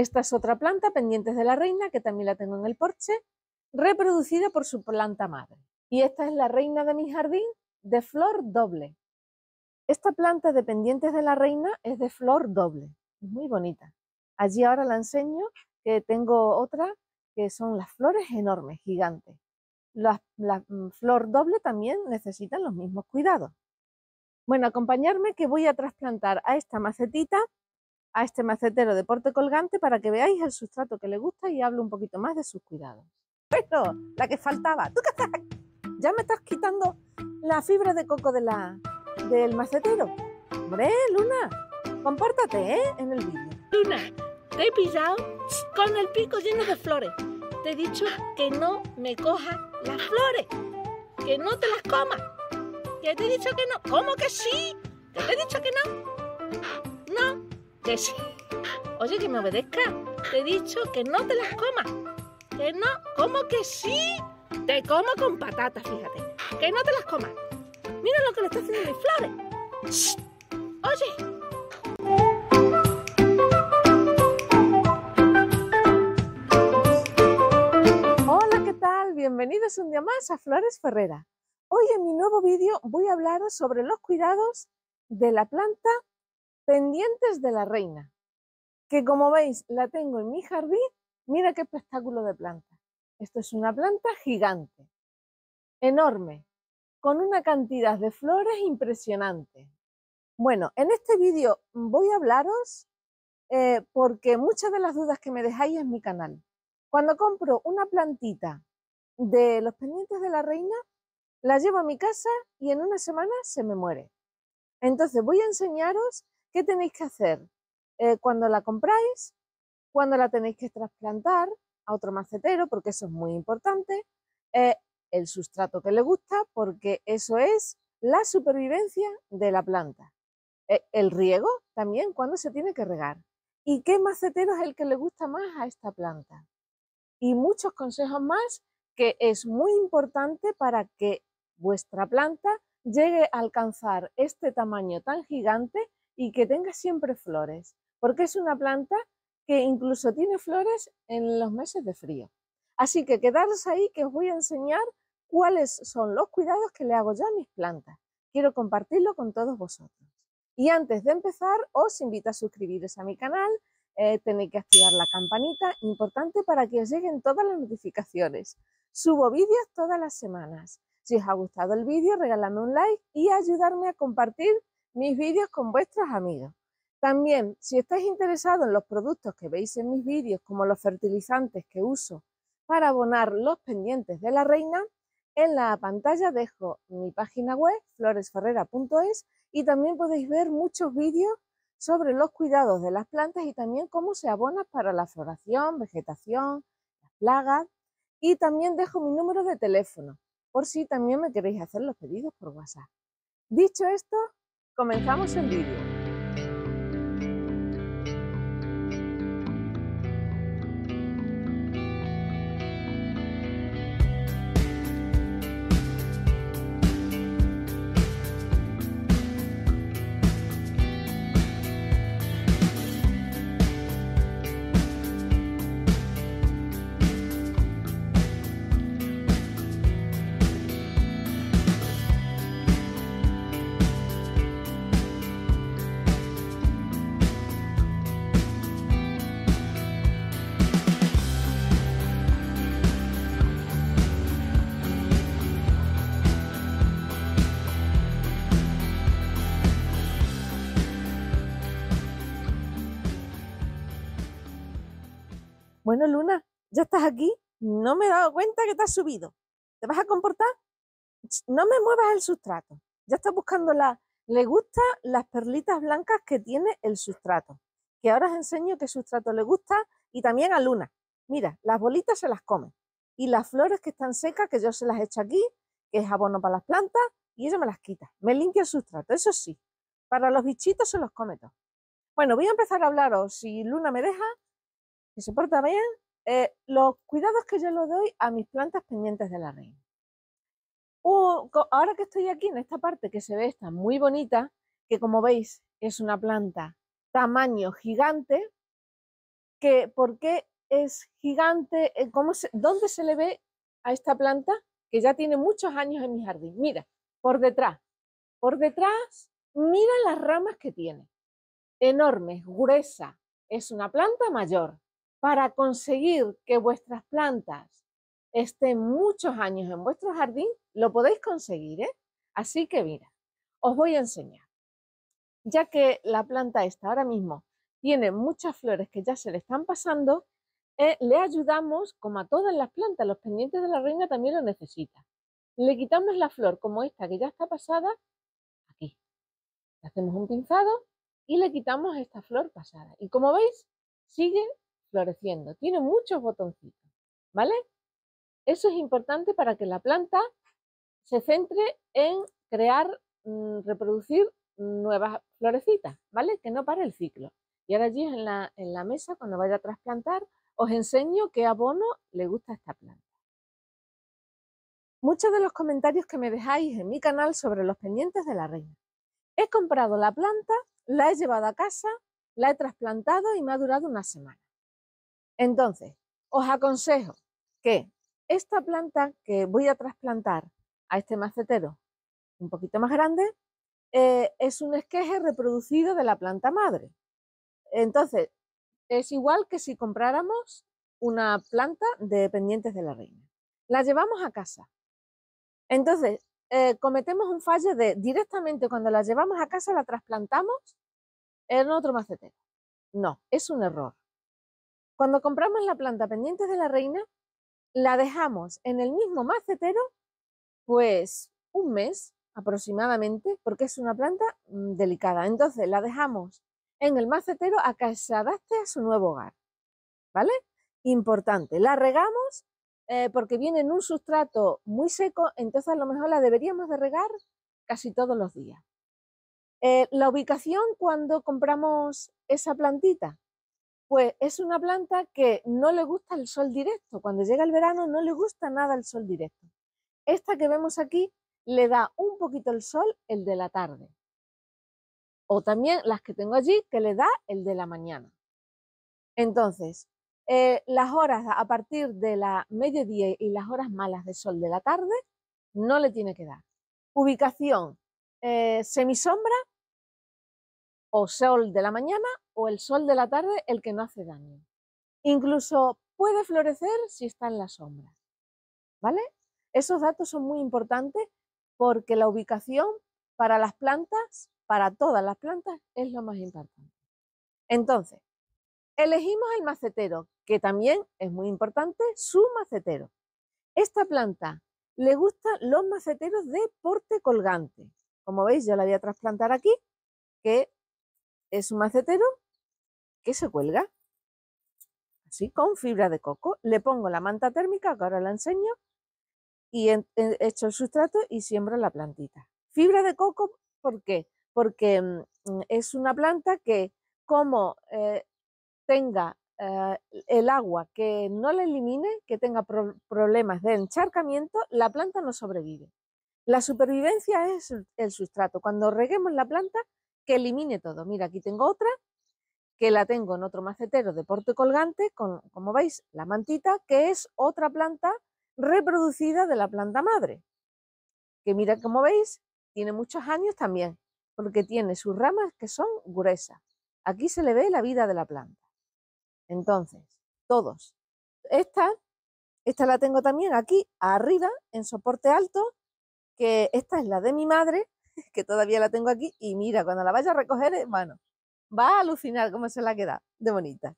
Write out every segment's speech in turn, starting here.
Esta es otra planta, pendientes de la reina, que también la tengo en el porche, reproducida por su planta madre. Y esta es la reina de mi jardín de flor doble. Esta planta de pendientes de la reina es de flor doble, es muy bonita. Allí ahora la enseño, que tengo otra, que son las flores enormes, gigantes. La, la mm, flor doble también necesitan los mismos cuidados. Bueno, acompañarme que voy a trasplantar a esta macetita a este macetero de porte colgante para que veáis el sustrato que le gusta y hable un poquito más de sus cuidados. ¡Pero! la que faltaba. ¿Tú qué Ya me estás quitando la fibra de coco de la, del macetero. Hombre, Luna, ¡Compórtate, ¿eh? en el vídeo. Luna, te he pillado con el pico lleno de flores. Te he dicho que no me cojas las flores, que no te las comas. Que te he dicho que no. ¿Cómo que sí? Que te he dicho que no. No, Oye, que me obedezca. Te he dicho que no te las comas. Que no, ¿cómo que sí? Te como con patatas, fíjate. Que no te las comas. Mira lo que le está haciendo mis flores. Oye, Hola, ¿qué tal? bienvenidos un día más a Flores Ferrera. Hoy en mi nuevo vídeo voy a hablaros sobre los cuidados de la planta pendientes de la reina, que como veis la tengo en mi jardín, mira qué espectáculo de planta. Esto es una planta gigante, enorme, con una cantidad de flores impresionante. Bueno, en este vídeo voy a hablaros eh, porque muchas de las dudas que me dejáis en mi canal. Cuando compro una plantita de los pendientes de la reina, la llevo a mi casa y en una semana se me muere. Entonces voy a enseñaros ¿Qué tenéis que hacer? Eh, cuando la compráis, cuando la tenéis que trasplantar a otro macetero, porque eso es muy importante, eh, el sustrato que le gusta, porque eso es la supervivencia de la planta. Eh, el riego también, cuando se tiene que regar. ¿Y qué macetero es el que le gusta más a esta planta? Y muchos consejos más que es muy importante para que vuestra planta llegue a alcanzar este tamaño tan gigante y que tenga siempre flores, porque es una planta que incluso tiene flores en los meses de frío. Así que quedaros ahí que os voy a enseñar cuáles son los cuidados que le hago yo a mis plantas. Quiero compartirlo con todos vosotros. Y antes de empezar, os invito a suscribiros a mi canal, eh, tenéis que activar la campanita, importante para que os lleguen todas las notificaciones. Subo vídeos todas las semanas. Si os ha gustado el vídeo, regálame un like y ayudarme a compartir mis vídeos con vuestros amigos. También, si estáis interesados en los productos que veis en mis vídeos, como los fertilizantes que uso para abonar los pendientes de la reina, en la pantalla dejo mi página web, floresferrera.es, y también podéis ver muchos vídeos sobre los cuidados de las plantas y también cómo se abona para la floración, vegetación, las plagas. Y también dejo mi número de teléfono, por si también me queréis hacer los pedidos por WhatsApp. Dicho esto, Comenzamos en vídeo. Bueno, Luna, ya estás aquí. No me he dado cuenta que te has subido. ¿Te vas a comportar? No me muevas el sustrato. Ya estás buscando la... Le gustan las perlitas blancas que tiene el sustrato. Que ahora os enseño qué sustrato le gusta y también a Luna. Mira, las bolitas se las come. Y las flores que están secas, que yo se las echo aquí, que es abono para las plantas, y ella me las quita. Me limpia el sustrato, eso sí. Para los bichitos se los come todo. Bueno, voy a empezar a hablaros, si Luna me deja, se porta bien, eh, los cuidados que yo le doy a mis plantas pendientes de la reina. ahora que estoy aquí en esta parte que se ve está muy bonita, que como veis es una planta tamaño gigante, que ¿por qué es gigante? Eh, ¿Cómo se, ¿Dónde se le ve a esta planta que ya tiene muchos años en mi jardín? Mira, por detrás, por detrás, mira las ramas que tiene, enorme, gruesa, es una planta mayor, para conseguir que vuestras plantas estén muchos años en vuestro jardín, lo podéis conseguir, ¿eh? Así que mira, os voy a enseñar. Ya que la planta esta ahora mismo tiene muchas flores que ya se le están pasando, eh, le ayudamos, como a todas las plantas, los pendientes de la reina también lo necesitan. Le quitamos la flor como esta que ya está pasada, aquí. Le hacemos un pinzado y le quitamos esta flor pasada. Y como veis, sigue floreciendo. Tiene muchos botoncitos, ¿vale? Eso es importante para que la planta se centre en crear, mm, reproducir nuevas florecitas, ¿vale? Que no pare el ciclo. Y ahora allí en la, mesa, cuando vaya a trasplantar, os enseño qué abono le gusta a esta planta. Muchos de los comentarios que me dejáis en mi canal sobre los pendientes de la reina. He comprado la planta, la he llevado a casa, la he trasplantado y me ha durado una semana. Entonces, os aconsejo que esta planta que voy a trasplantar a este macetero un poquito más grande, eh, es un esqueje reproducido de la planta madre. Entonces, es igual que si compráramos una planta de pendientes de la reina. La llevamos a casa. Entonces, eh, cometemos un fallo de directamente cuando la llevamos a casa la trasplantamos en otro macetero. No, es un error. Cuando compramos la planta pendiente de la reina, la dejamos en el mismo macetero, pues un mes aproximadamente, porque es una planta mm, delicada. Entonces la dejamos en el macetero a que se adapte a su nuevo hogar. ¿Vale? Importante. La regamos eh, porque viene en un sustrato muy seco, entonces a lo mejor la deberíamos de regar casi todos los días. Eh, la ubicación cuando compramos esa plantita, pues es una planta que no le gusta el sol directo. Cuando llega el verano no le gusta nada el sol directo. Esta que vemos aquí le da un poquito el sol el de la tarde. O también las que tengo allí que le da el de la mañana. Entonces, eh, las horas a partir de la mediodía y las horas malas de sol de la tarde no le tiene que dar. Ubicación eh, semisombra o sol de la mañana o el sol de la tarde, el que no hace daño. Incluso puede florecer si está en la sombra. ¿Vale? Esos datos son muy importantes porque la ubicación para las plantas, para todas las plantas, es lo más importante. Entonces, elegimos el macetero, que también es muy importante, su macetero. Esta planta le gustan los maceteros de porte colgante. Como veis, yo la voy a trasplantar aquí, que es un macetero que se cuelga, así, con fibra de coco. Le pongo la manta térmica, que ahora la enseño, y he el sustrato y siembro la plantita. Fibra de coco, ¿por qué? Porque mm, es una planta que como eh, tenga eh, el agua que no la elimine, que tenga problemas de encharcamiento, la planta no sobrevive. La supervivencia es el sustrato. Cuando reguemos la planta, que elimine todo. Mira, aquí tengo otra, que la tengo en otro macetero de porte colgante, con, como veis, la mantita, que es otra planta reproducida de la planta madre, que mira, como veis, tiene muchos años también, porque tiene sus ramas que son gruesas. Aquí se le ve la vida de la planta. Entonces, todos. Esta, esta la tengo también aquí arriba, en soporte alto, que esta es la de mi madre, que todavía la tengo aquí, y mira, cuando la vaya a recoger, bueno, va a alucinar cómo se la queda de bonita.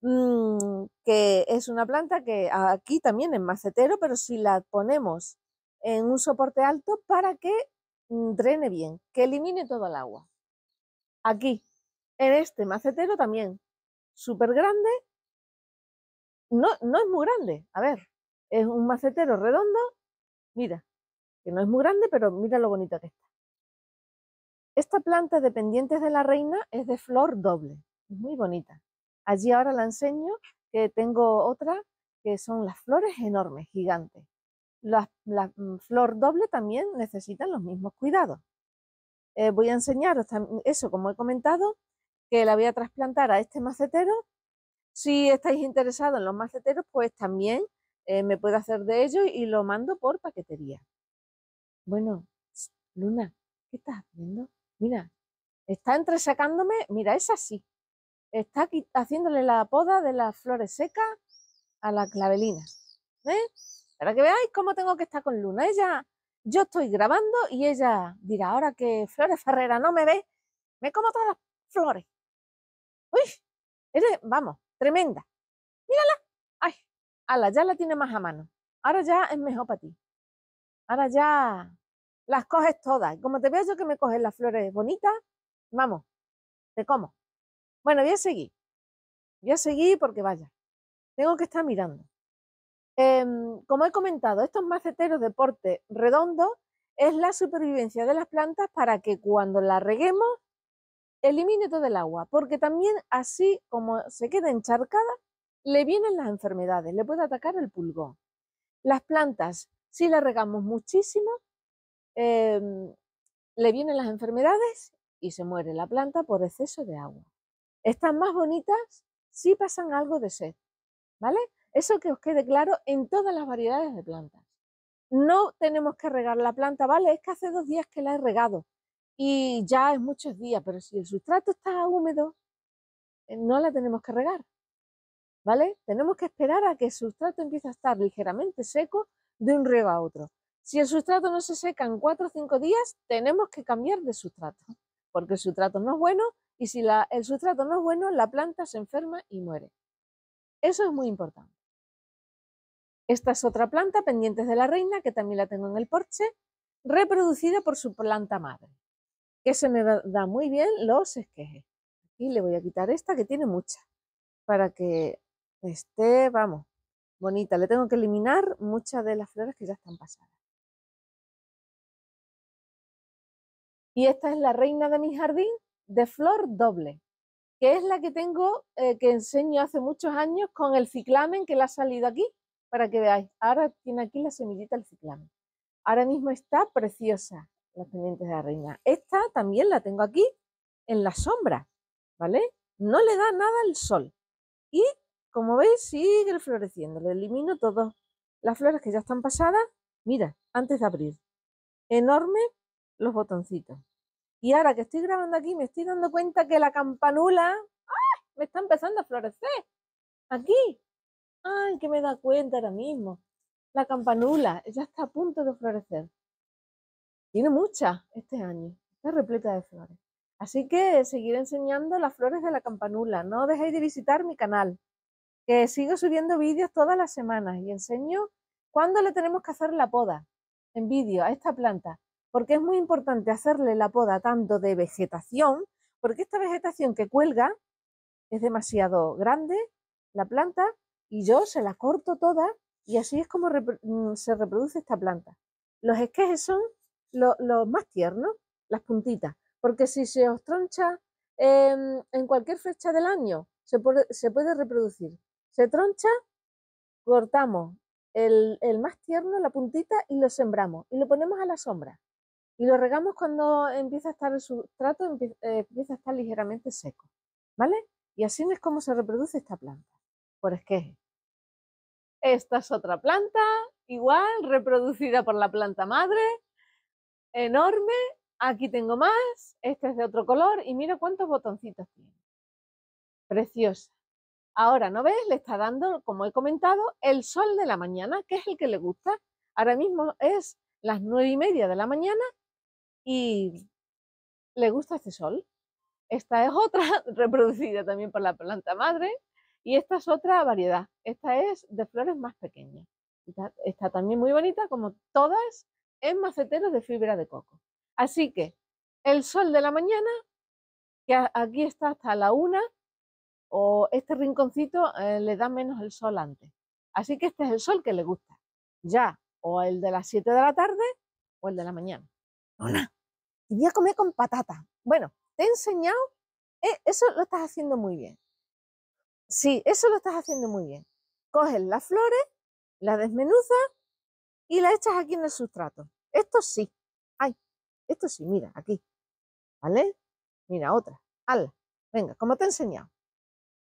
Mm, que es una planta que aquí también es macetero, pero si la ponemos en un soporte alto para que mm, drene bien, que elimine todo el agua. Aquí, en este macetero también, súper grande, no, no es muy grande, a ver, es un macetero redondo, mira, que no es muy grande, pero mira lo bonito que está. Esta planta de pendientes de la reina es de flor doble, es muy bonita. Allí ahora la enseño, que tengo otra que son las flores enormes, gigantes. La, mm, flor doble también necesitan los mismos cuidados. Eh, voy a enseñaros mm, eso, como he comentado, que la voy a trasplantar a este macetero. Si estáis interesados en los maceteros, pues también eh, me puedo hacer de ellos y lo mando por paquetería. Bueno, Luna, ¿qué estás haciendo? Mira, está entresacándome, mira, es así. Está haciéndole la poda de las flores secas a la clavelina. ¿Eh? Para que veáis cómo tengo que estar con Luna. Ella, yo estoy grabando y ella dirá, ahora que Flores Ferrera no me ve, me como todas las flores. Uy, eres, vamos, tremenda. Mírala. Ay, ala, ya la tiene más a mano. Ahora ya es mejor para ti. Ahora ya las coges todas. Como te veo yo que me coges las flores bonitas, vamos, te como. Bueno, voy a seguir. Voy a seguir porque vaya, tengo que estar mirando. Em, como he comentado, estos maceteros de porte redondo es la supervivencia de las plantas para que cuando las reguemos elimine todo el agua, porque también así como se queda encharcada, le vienen las enfermedades, le puede atacar el pulgón. Las plantas, si las regamos muchísimo, Em, le vienen las enfermedades y se muere la planta por exceso de agua. Están más bonitas si pasan algo de sed, ¿vale? Eso que os quede claro en todas las variedades de plantas. No tenemos que regar la planta, ¿vale? Es que hace dos días que la he regado y ya es muchos días, pero si el sustrato está húmedo, eh, no la tenemos que regar, ¿vale? Tenemos que esperar a que el sustrato empiece a estar ligeramente seco de un riego a otro. Si el sustrato no se seca en 4 o 5 días, tenemos que cambiar de sustrato, porque el sustrato no es bueno y si el sustrato no es bueno, la planta se enferma y muere. Eso es muy importante. Esta es otra planta, pendientes de la reina, que también la tengo en el porche, reproducida por su planta madre, que se me da muy bien los esquejes. Y le voy a quitar esta, que tiene mucha, para que esté, vamos, bonita. Le tengo que eliminar muchas de las flores que ya están pasadas. Y esta es la reina de mi jardín de flor doble, que es la que tengo, eh, que enseño hace muchos años con el ciclamen que le ha salido aquí, para que veáis. Ahora tiene aquí la semillita del ciclamen. Ahora mismo está preciosa, la pendientes de la reina. Esta también la tengo aquí en la sombra, ¿vale? No le da nada el sol. Y como veis, sigue floreciendo. Le elimino todas las flores que ya están pasadas. Mira, antes de abrir. Enorme los botoncitos. Y ahora que estoy grabando aquí, me estoy dando cuenta que la campanula me está empezando a florecer. Aquí. ¡Ay, que me da cuenta ahora mismo! La campanula ya está a punto de florecer. Tiene muchas este año. Está repleta de flores. Así que seguiré enseñando las flores de la campanula. No dejéis de visitar mi canal, que sigo subiendo vídeos todas las semanas y enseño cuándo le tenemos que hacer la poda en vídeo a esta planta porque es muy importante hacerle la poda tanto de vegetación, porque esta vegetación que cuelga es demasiado grande, la planta, y yo se la corto toda y así es como mm, se reproduce esta planta. Los esquejes son los, más tiernos, las puntitas, porque si se os troncha em, en cualquier fecha del año, se puede, reproducir. Se troncha, cortamos el más tierno, la puntita, y lo sembramos y lo ponemos a la sombra. Y lo regamos cuando empieza a estar el sustrato, eh, empieza a estar ligeramente seco, ¿vale? Y así es como se reproduce esta planta, por que Esta es otra planta, igual, reproducida por la planta madre, enorme. Aquí tengo más, este es de otro color y mira cuántos botoncitos tiene. Preciosa. Ahora, ¿no ves? Le está dando, como he comentado, el sol de la mañana, que es el que le gusta. Ahora mismo es las nueve y media de la mañana y le gusta este sol. Esta es otra reproducida también por la planta madre y esta es otra variedad. Esta es de flores más pequeñas. Está, también muy bonita como todas en maceteros de fibra de coco. Así que el sol de la mañana, que aquí está hasta la una, o este rinconcito eh, le da menos el sol antes. Así que este es el sol que le gusta. Ya, o el de las 7 de la tarde o el de la mañana. Hola. y a comer con patatas. Bueno, te he enseñado, eh, eso lo estás haciendo muy bien. Sí, eso lo estás haciendo muy bien. Coges las flores, las desmenuzas y las echas aquí en el sustrato. Esto sí. Ay, esto sí, mira, aquí. ¿Vale? Mira, otra. Hazla. Venga, como te he enseñado.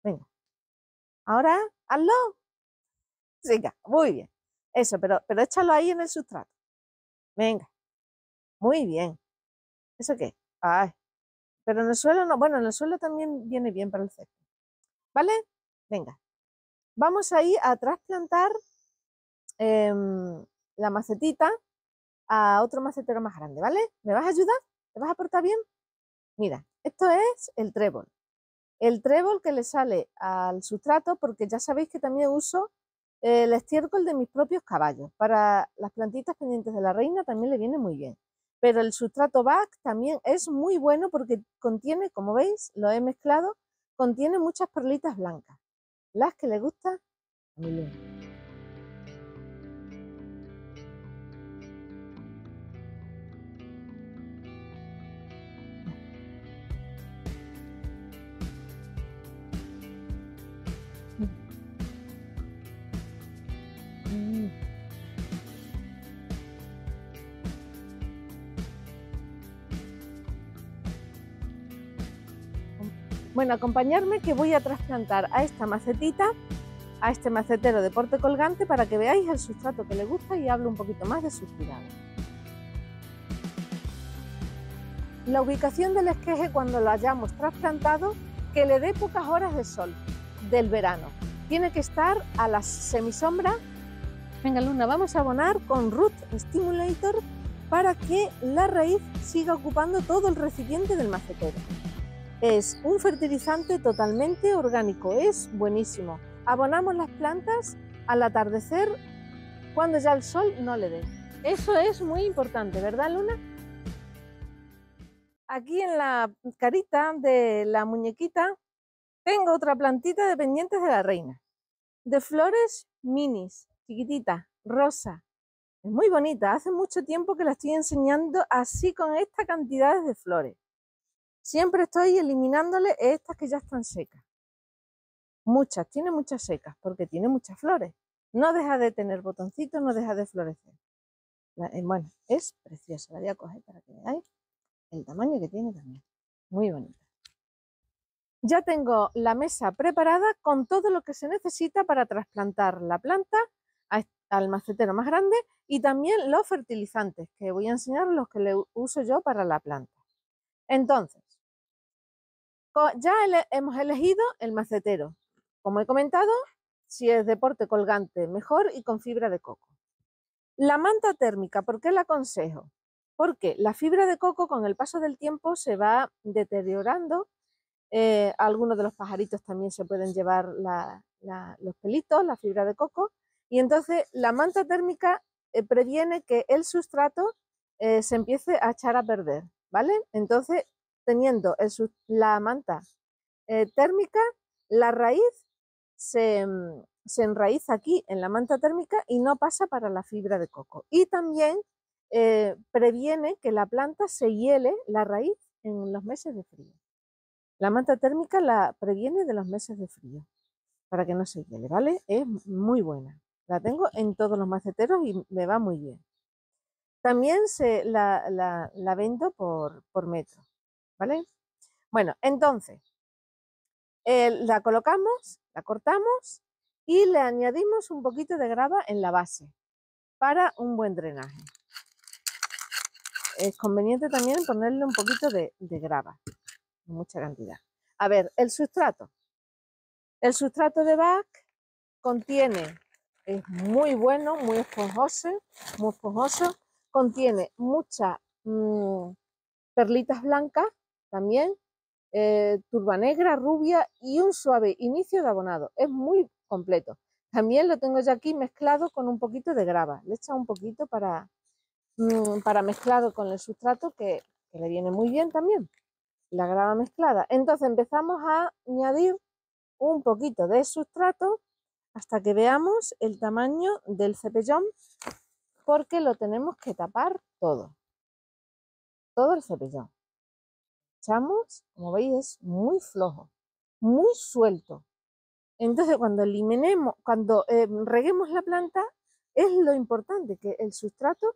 Venga. Ahora, hazlo. Venga, muy bien. Eso, pero, pero échalo ahí en el sustrato. Venga. Muy bien. ¿Eso qué? Ay. Pero en el suelo no. Bueno, en el suelo también viene bien para el césped. ¿Vale? Venga. Vamos ir a trasplantar em, la macetita a otro macetero más grande, ¿vale? ¿Me vas a ayudar? ¿Te vas a portar bien? Mira, esto es el trébol. El trébol que le sale al sustrato, porque ya sabéis que también uso el estiércol de mis propios caballos. Para las plantitas pendientes de la reina también le viene muy bien. Pero el sustrato BAC también es muy bueno porque contiene, como veis, lo he mezclado, contiene muchas perlitas blancas, las que le gustan a mi Bueno, acompañarme que voy a trasplantar a esta macetita, a este macetero de porte colgante para que veáis el sustrato que le gusta y hable un poquito más de sus cuidados. La ubicación del esqueje cuando lo hayamos trasplantado, que le dé pocas horas de sol del verano. Tiene que estar a la semisombra. Venga Luna, vamos a abonar con Root Stimulator para que la raíz siga ocupando todo el recipiente del macetero. Es un fertilizante totalmente orgánico, es buenísimo. Abonamos las plantas al atardecer cuando ya el sol no le dé. Eso es muy importante, ¿verdad Luna? Aquí en la carita de la muñequita tengo otra plantita de pendientes de la reina. De flores minis, chiquitita, rosa. Es muy bonita, hace mucho tiempo que la estoy enseñando así con estas cantidades de flores. Siempre estoy eliminándole estas que ya están secas. Muchas, tiene muchas secas porque tiene muchas flores. No deja de tener botoncitos, no deja de florecer. Eh, bueno, es preciosa. La voy a coger para que veáis el tamaño que tiene también. Muy bonita. Ya tengo la mesa preparada con todo lo que se necesita para trasplantar la planta al macetero más grande y también los fertilizantes que voy a enseñar los que le uso yo para la planta. Entonces, ya hemos elegido el macetero. Como he comentado, si es deporte colgante, mejor y con fibra de coco. La manta térmica, ¿por qué la aconsejo? Porque la fibra de coco con el paso del tiempo se va deteriorando. Eh, algunos de los pajaritos también se pueden llevar los pelitos, la fibra de coco. Y entonces la manta térmica eh, previene que el sustrato eh, se empiece a echar a perder, ¿vale? Entonces teniendo la manta eh, térmica, la raíz mm, se, enraiza aquí en la manta térmica y no pasa para la fibra de coco. Y también eh, previene que la planta se hiele la raíz en los meses de frío. La manta térmica la previene de los meses de frío para que no se hiele, ¿vale? Es muy buena. La tengo en todos los maceteros y me va muy bien. También se, la, vendo por metro. ¿vale? Bueno, entonces, eh, la colocamos, la cortamos y le añadimos un poquito de grava en la base para un buen drenaje. Es conveniente también ponerle un poquito de, grava, mucha cantidad. A ver, el sustrato. El sustrato de BAC contiene, es muy bueno, muy esponjoso, muy esponjoso, contiene muchas mm, perlitas blancas también eh, turba negra, rubia y un suave inicio de abonado. Es muy completo. También lo tengo ya aquí mezclado con un poquito de grava. Le echado un poquito para, mm, para mezclado con el sustrato que, que le viene muy bien también. La grava mezclada. Entonces empezamos a añadir un poquito de sustrato hasta que veamos el tamaño del cepellón porque lo tenemos que tapar todo. Todo el cepellón como veis, es muy flojo, muy suelto. Entonces, cuando eliminemos, cuando eh, reguemos la planta, es lo importante, que el sustrato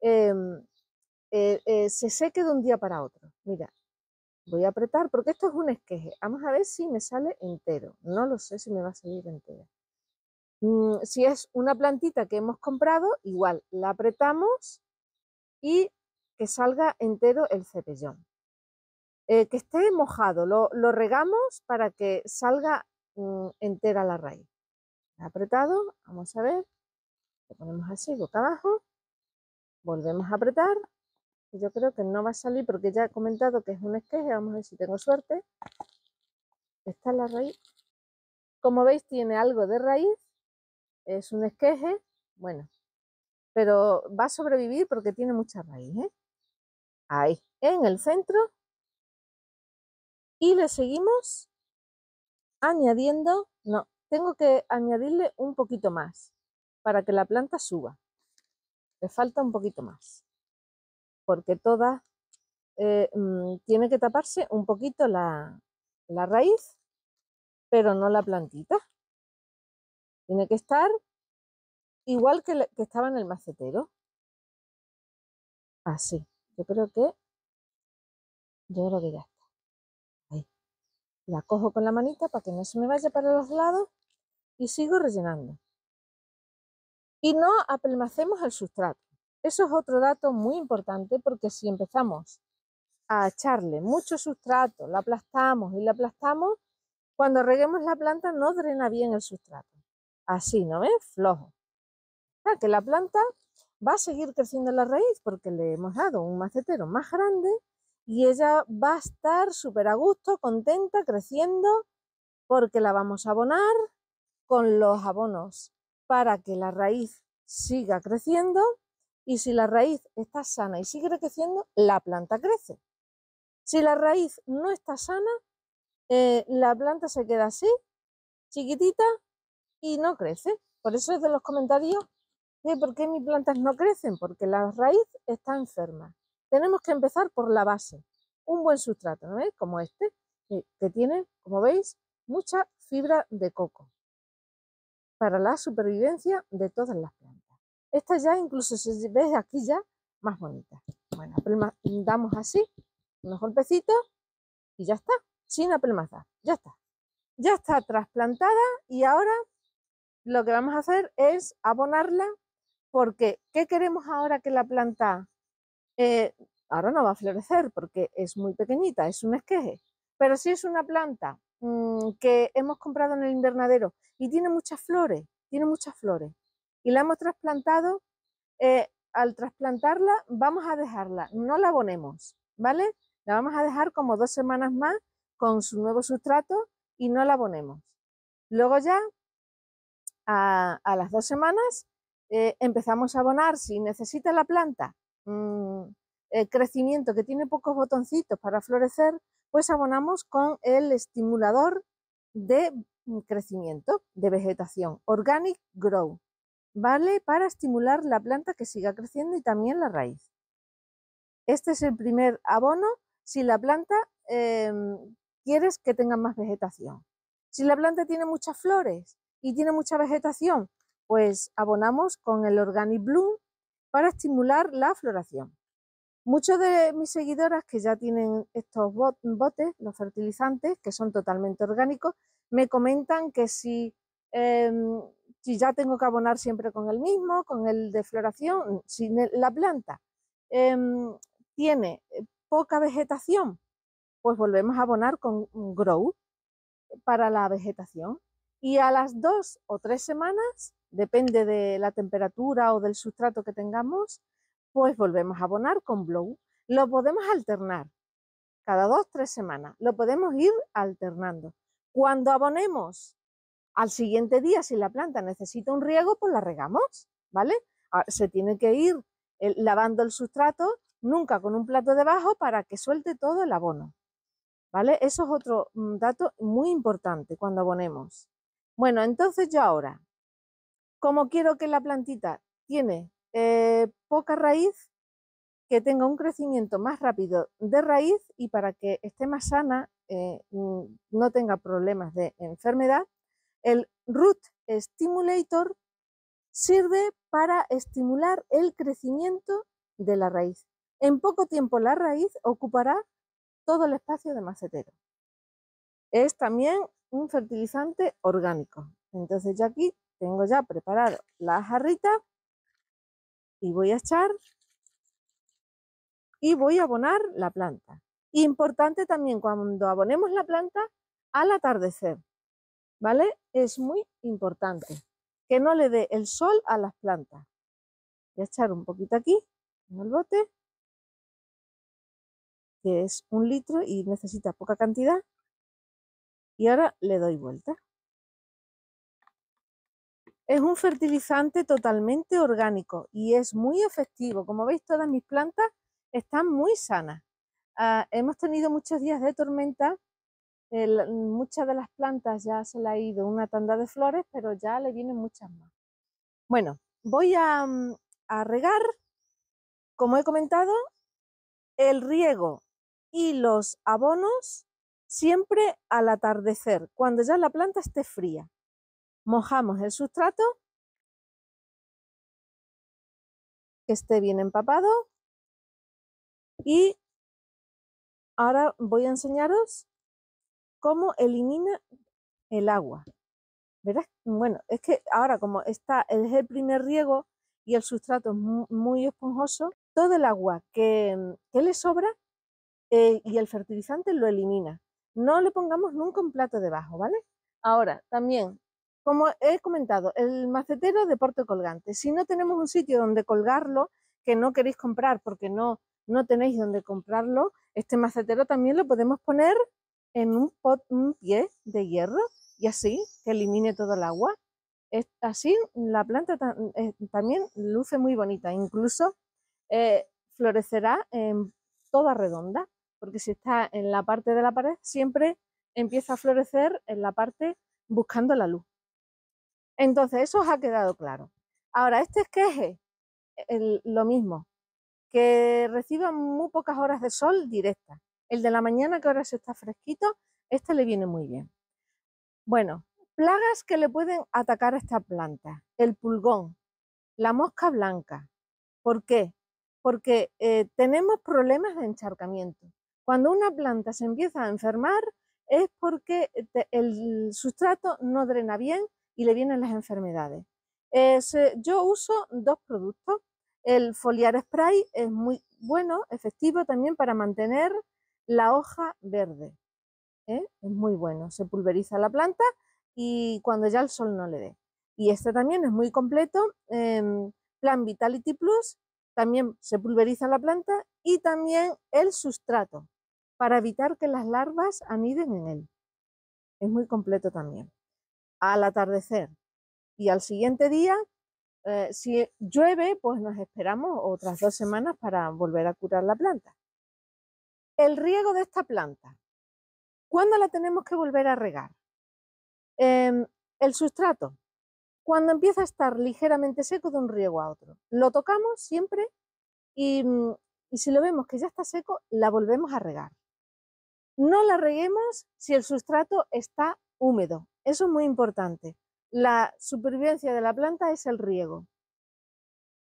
em, eh, eh, se seque de un día para otro. Mira, voy a apretar porque esto es un esqueje. Vamos a ver si me sale entero. No lo sé si me va a salir entero, mm, si es una plantita que hemos comprado, igual la apretamos y que salga entero el cepellón. Eh, que esté mojado, lo, regamos para que salga mm, entera la raíz. Apretado, vamos a ver, lo ponemos así, boca abajo, volvemos a apretar, yo creo que no va a salir porque ya he comentado que es un esqueje, vamos a ver si tengo suerte. Está la raíz. Como veis tiene algo de raíz, es un esqueje, bueno, pero va a sobrevivir porque tiene mucha raíz. ¿eh? Ahí, en el centro y le seguimos añadiendo, no, tengo que añadirle un poquito más para que la planta suba. Le falta un poquito más, porque toda eh, mm, tiene que taparse un poquito la, raíz, pero no la plantita. Tiene que estar igual que, que estaba en el macetero. Así, yo creo que, yo lo que la cojo con la manita para que no se me vaya para los lados y sigo rellenando. Y no apelmacemos el sustrato. Eso es otro dato muy importante porque si empezamos a echarle mucho sustrato, lo aplastamos y lo aplastamos, cuando reguemos la planta no drena bien el sustrato. Así, ¿no ves? Flojo. O sea, que la planta va a seguir creciendo la raíz porque le hemos dado un macetero más grande y ella va a estar súper a gusto, contenta, creciendo, porque la vamos a abonar con los abonos para que la raíz siga creciendo y si la raíz está sana y sigue creciendo, la planta crece. Si la raíz no está sana, eh, la planta se queda así, chiquitita, y no crece. Por eso es de los comentarios por qué mis plantas no crecen, porque la raíz está enferma tenemos que empezar por la base, un buen sustrato, Como este, que tiene, como veis, mucha fibra de coco para la supervivencia de todas las plantas. Esta ya incluso se ve aquí ya más bonita. Bueno, damos así unos golpecitos y ya está, sin apelmazar, ya está. Ya está trasplantada y ahora lo que vamos a hacer es abonarla porque ¿qué queremos ahora que la planta eh, ahora no va a florecer porque es muy pequeñita, es un esqueje. Pero si es una planta mm, que hemos comprado en el invernadero y tiene muchas flores, tiene muchas flores, y la hemos trasplantado, eh, al trasplantarla vamos a dejarla, no la abonemos, ¿vale? La vamos a dejar como dos semanas más con su nuevo sustrato y no la abonemos. Luego ya, a, las dos semanas, eh, empezamos a abonar si necesita la planta Mm, eh, crecimiento que tiene pocos botoncitos para florecer, pues abonamos con el estimulador de mm, crecimiento de vegetación, Organic Grow. Vale para estimular la planta que siga creciendo y también la raíz. Este es el primer abono si la planta em, quieres que tenga más vegetación. Si la planta tiene muchas flores y tiene mucha vegetación, pues abonamos con el Organic Bloom para estimular la floración. Muchos de mis seguidoras que ya tienen estos botes, los fertilizantes, que son totalmente orgánicos, me comentan que si, em, si ya tengo que abonar siempre con el mismo, con el de floración, si la planta em, tiene eh, poca vegetación, pues volvemos a abonar con Grow para la vegetación. Y a las dos o tres semanas depende de la temperatura o del sustrato que tengamos, pues volvemos a abonar con blow. Lo podemos alternar cada dos, tres semanas. Lo podemos ir alternando. Cuando abonemos al siguiente día, si la planta necesita un riego, pues la regamos, ¿vale? Ah, se tiene que ir eh, lavando el sustrato, nunca con un plato debajo, para que suelte todo el abono, ¿vale? Eso es otro mm, dato muy importante cuando abonemos. Bueno, entonces yo ahora como quiero que la plantita tiene eh, poca raíz, que tenga un crecimiento más rápido de raíz y para que esté más sana, eh, mm, no tenga problemas de enfermedad, el Root Stimulator sirve para estimular el crecimiento de la raíz. En poco tiempo la raíz ocupará todo el espacio de macetero. Es también un fertilizante orgánico. Entonces yo aquí tengo ya preparado la jarrita y voy a echar y voy a abonar la planta. Importante también cuando abonemos la planta al atardecer, ¿vale? Es muy importante que no le dé el sol a las plantas. Voy a echar un poquito aquí en el bote, que es un litro y necesita poca cantidad. Y ahora le doy vuelta. Es un fertilizante totalmente orgánico y es muy efectivo. Como veis, todas mis plantas están muy sanas. Ah, hemos tenido muchos días de tormenta. muchas de las plantas ya se le ha ido una tanda de flores, pero ya le vienen muchas más. Bueno, voy a mm, regar, como he comentado, el riego y los abonos siempre al atardecer, cuando ya la planta esté fría mojamos el sustrato, que esté bien empapado y ahora voy a enseñaros cómo elimina el agua. ¿Verás? Bueno, es que ahora como está es el primer riego y el sustrato es muy, esponjoso, todo el agua que, le sobra eh, y el fertilizante lo elimina. No le pongamos nunca un plato debajo, ¿vale? Ahora, también como he comentado, el macetero de porte colgante. Si no tenemos un sitio donde colgarlo, que no queréis comprar porque no, no tenéis donde comprarlo, este macetero también lo podemos poner en un, pie de hierro y así que elimine todo el agua. Así la planta eh, también luce muy bonita, incluso eh, florecerá en toda redonda, porque si está en la parte de la pared siempre empieza a florecer en la parte buscando la luz. Entonces, eso os ha quedado claro. Ahora, este esqueje, el, lo mismo, que reciba muy pocas horas de sol directa. El de la mañana, que ahora se está fresquito, este le viene muy bien. Bueno, plagas que le pueden atacar a esta planta. El pulgón, la mosca blanca. ¿Por qué? Porque eh, tenemos problemas de encharcamiento. Cuando una planta se empieza a enfermar es porque eh, el sustrato no drena bien y le vienen las enfermedades. Eh, yo uso dos productos. El foliar spray es muy bueno, efectivo también para mantener la hoja verde. ¿eh? Es muy bueno, se pulveriza la planta y cuando ya el sol no le dé. Y este también es muy completo. Em, Plan Vitality Plus también se pulveriza la planta y también el sustrato para evitar que las larvas aniden en él. Es muy completo también al atardecer. Y al siguiente día, eh, si llueve, pues nos esperamos otras dos semanas para volver a curar la planta. El riego de esta planta. ¿Cuándo la tenemos que volver a regar? Em, el sustrato. Cuando empieza a estar ligeramente seco de un riego a otro. Lo tocamos siempre y, mm, y si lo vemos que ya está seco, la volvemos a regar. No la reguemos si el sustrato está húmedo eso es muy importante. La supervivencia de la planta es el riego.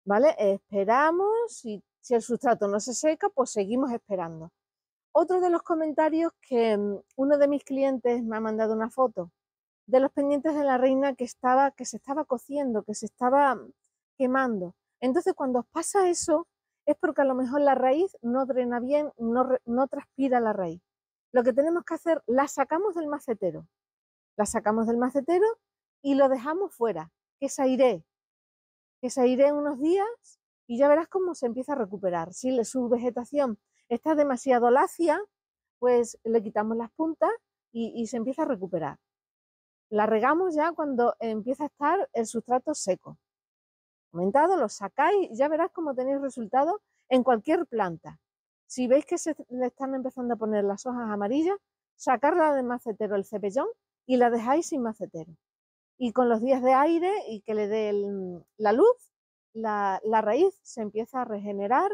¿Vale? Esperamos y si el sustrato no se seca, pues seguimos esperando. Otro de los comentarios que mm, uno de mis clientes me ha mandado una foto de los pendientes de la reina que estaba, que se estaba cociendo, que se estaba mm, quemando. Entonces, cuando os pasa eso, es porque a lo mejor la raíz no drena bien, no, no transpira la raíz. Lo que tenemos que hacer, la sacamos del macetero, la sacamos del macetero y lo dejamos fuera, que se aire, que se unos días y ya verás cómo se empieza a recuperar. Si su vegetación está demasiado lacia, pues le quitamos las puntas y, se empieza a recuperar. La regamos ya cuando empieza a estar el sustrato seco. Aumentado, lo sacáis y ya verás cómo tenéis resultados en cualquier planta. Si veis que se le están empezando a poner las hojas amarillas, sacarla del macetero el cepellón y la dejáis sin macetero. Y con los días de aire y que le dé la luz, la, raíz se empieza a regenerar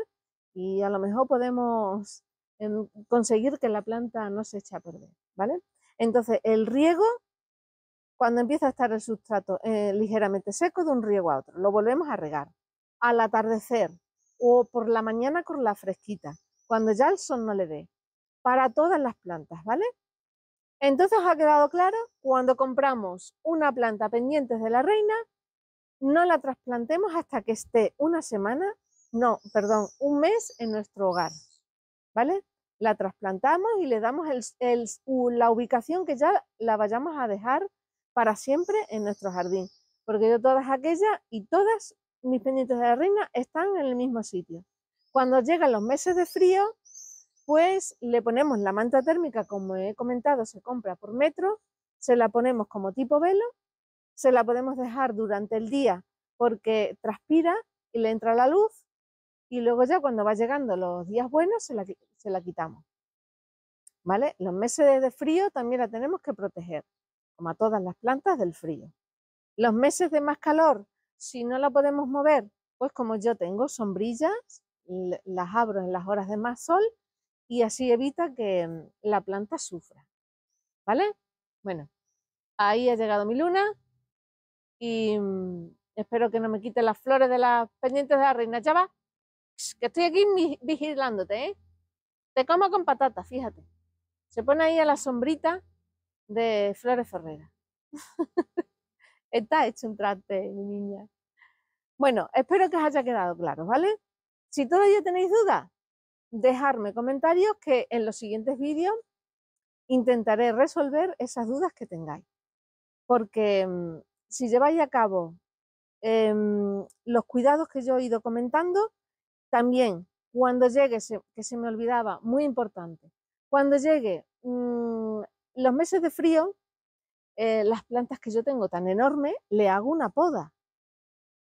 y a lo mejor podemos em, conseguir que la planta no se eche a perder, ¿vale? Entonces, el riego, cuando empieza a estar el sustrato eh, ligeramente seco de un riego a otro, lo volvemos a regar al atardecer o por la mañana con la fresquita, cuando ya el sol no le dé, para todas las plantas, ¿vale? Entonces ha quedado claro, cuando compramos una planta pendientes de la reina, no la trasplantemos hasta que esté una semana, no, perdón, un mes en nuestro hogar, ¿vale? La trasplantamos y le damos la ubicación que ya la vayamos a dejar para siempre en nuestro jardín, porque yo todas aquellas y todas mis pendientes de la reina están en el mismo sitio. Cuando llegan los meses de frío, pues le ponemos la manta térmica, como he comentado, se compra por metro, se la ponemos como tipo velo, se la podemos dejar durante el día porque transpira y le entra la luz y luego ya cuando va llegando los días buenos se la, se la quitamos. ¿Vale? Los meses de frío también la tenemos que proteger, como a todas las plantas del frío. Los meses de más calor, si no la podemos mover, pues como yo tengo sombrillas, las abro en las horas de más sol y así evita que mm, la planta sufra. ¿Vale? Bueno, ahí ha llegado mi luna y mm, espero que no me quite las flores de las pendientes de la reina. Chava. que estoy aquí vigilándote, ¿eh? Te como con patatas, fíjate. Se pone ahí a la sombrita de Flores Ferreras. Está hecho un traste, mi niña. Bueno, espero que os haya quedado claro, ¿vale? Si todavía tenéis dudas, dejarme comentarios que en los siguientes vídeos intentaré resolver esas dudas que tengáis. Porque mm, si lleváis a cabo em, los cuidados que yo he ido comentando, también cuando llegue, que se me olvidaba, muy importante, cuando llegue mm, los meses de frío, eh, las plantas que yo tengo tan enormes, le hago una poda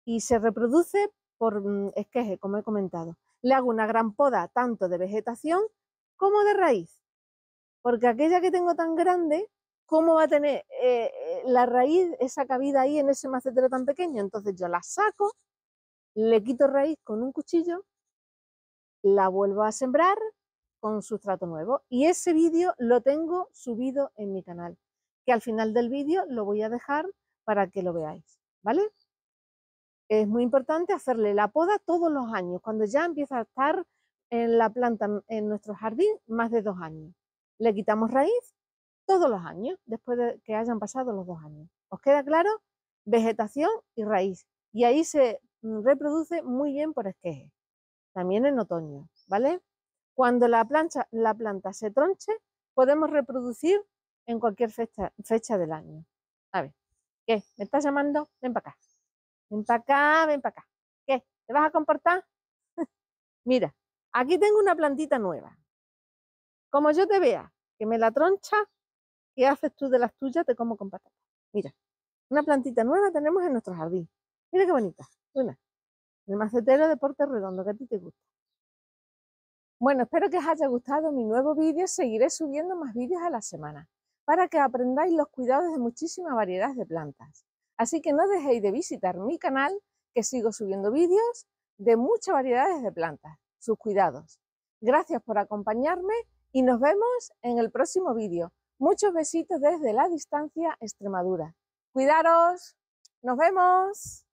y se reproduce por mm, esqueje, como he comentado le hago una gran poda tanto de vegetación como de raíz. Porque aquella que tengo tan grande, ¿cómo va a tener eh, eh, la raíz esa cabida ahí en ese macetero tan pequeño? Entonces yo la saco, le quito raíz con un cuchillo, la vuelvo a sembrar con sustrato nuevo. Y ese vídeo lo tengo subido en mi canal, que al final del vídeo lo voy a dejar para que lo veáis. ¿Vale? es muy importante hacerle la poda todos los años, cuando ya empieza a estar en la planta, en nuestro jardín, más de dos años. Le quitamos raíz todos los años, después de que hayan pasado los dos años. ¿Os queda claro? Vegetación y raíz. Y ahí se mm, reproduce muy bien por esqueje, también en otoño, ¿vale? Cuando la, planta se tronche, podemos reproducir en cualquier fecha, fecha del año. A ver, ¿qué? ¿Me estás llamando? Ven para acá. Ven para acá, ven para acá. ¿Qué? ¿Te vas a comportar? Mira, aquí tengo una plantita nueva. Como yo te vea, que me la troncha, ¿qué haces tú de las tuyas? Te como con Mira, una plantita nueva tenemos en nuestro jardín. Mira qué bonita. Una. El macetero de porte redondo, que a ti te gusta. Bueno, espero que os haya gustado mi nuevo vídeo. Seguiré subiendo más vídeos a la semana para que aprendáis los cuidados de muchísimas variedades de plantas. Así que no dejéis de visitar mi canal, que sigo subiendo vídeos de muchas variedades de plantas, sus cuidados. Gracias por acompañarme y nos vemos en el próximo vídeo. Muchos besitos desde la distancia Extremadura. Cuidaros, nos vemos.